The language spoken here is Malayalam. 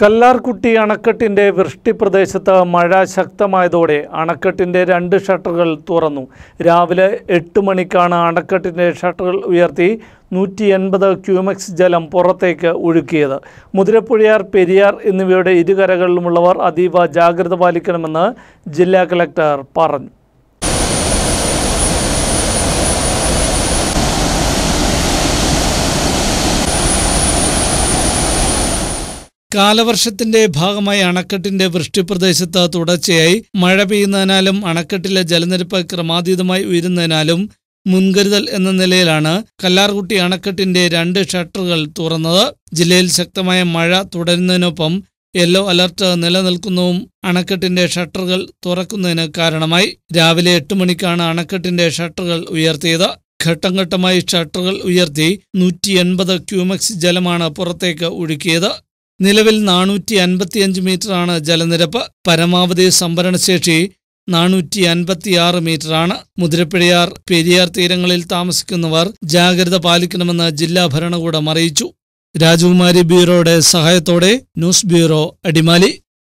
കല്ലാർകുട്ടി അണക്കെട്ടിൻ്റെ വൃഷ്ടി പ്രദേശത്ത് മഴ ശക്തമായതോടെ അണക്കെട്ടിൻ്റെ രണ്ട് ഷട്ടറുകൾ തുറന്നു രാവിലെ എട്ട് മണിക്കാണ് അണക്കെട്ടിൻ്റെ ഷട്ടറുകൾ ഉയർത്തി നൂറ്റി എൺപത് ക്യൂമെക്സ് ജലം പുറത്തേക്ക് ഒഴുക്കിയത് മുതിരപ്പുഴയാർ പെരിയാർ എന്നിവയുടെ ഇരുകരകളിലുമുള്ളവർ അതീവ ജാഗ്രത പാലിക്കണമെന്ന് ജില്ലാ കളക്ടർ പറഞ്ഞു കാലവർഷത്തിന്റെ ഭാഗമായി അണക്കെട്ടിന്റെ വൃഷ്ടിപ്രദേശത്ത് തുടർച്ചയായി മഴ പെയ്യുന്നതിനാലും അണക്കെട്ടിലെ ജലനിരപ്പ് ക്രമാതീതമായി ഉയരുന്നതിനാലും മുൻകരുതൽ എന്ന നിലയിലാണ് കല്ലാർകുട്ടി അണക്കെട്ടിന്റെ രണ്ട് ഷട്ടറുകൾ തുറന്നത് ജില്ലയിൽ ശക്തമായ മഴ തുടരുന്നതിനൊപ്പം യെല്ലോ അലർട്ട് നിലനിൽക്കുന്നതും അണക്കെട്ടിന്റെ ഷട്ടറുകൾ തുറക്കുന്നതിന് കാരണമായി രാവിലെ എട്ട് മണിക്കാണ് അണക്കെട്ടിന്റെ ഷട്ടറുകൾ ഉയർത്തിയത് ഘട്ടം ഘട്ടമായി ഷട്ടറുകൾ ഉയർത്തി നൂറ്റി എൺപത് ക്യൂമെക്സ് ജലമാണ് പുറത്തേക്ക് ഒഴുക്കിയത് നിലവിൽ നാനൂറ്റി അൻപത്തിയഞ്ച് മീറ്ററാണ് ജലനിരപ്പ് പരമാവധി സംഭരണശേഷി നാനൂറ്റി അൻപത്തിയാറ് മീറ്ററാണ് മുതിരപ്പിഴയാർ പെരിയാർ തീരങ്ങളിൽ താമസിക്കുന്നവർ ജാഗ്രത പാലിക്കണമെന്ന് ജില്ലാ ഭരണകൂടം അറിയിച്ചു രാജകുമാരി ബ്യൂറോയുടെ സഹായത്തോടെ ന്യൂസ് ബ്യൂറോ അടിമാലി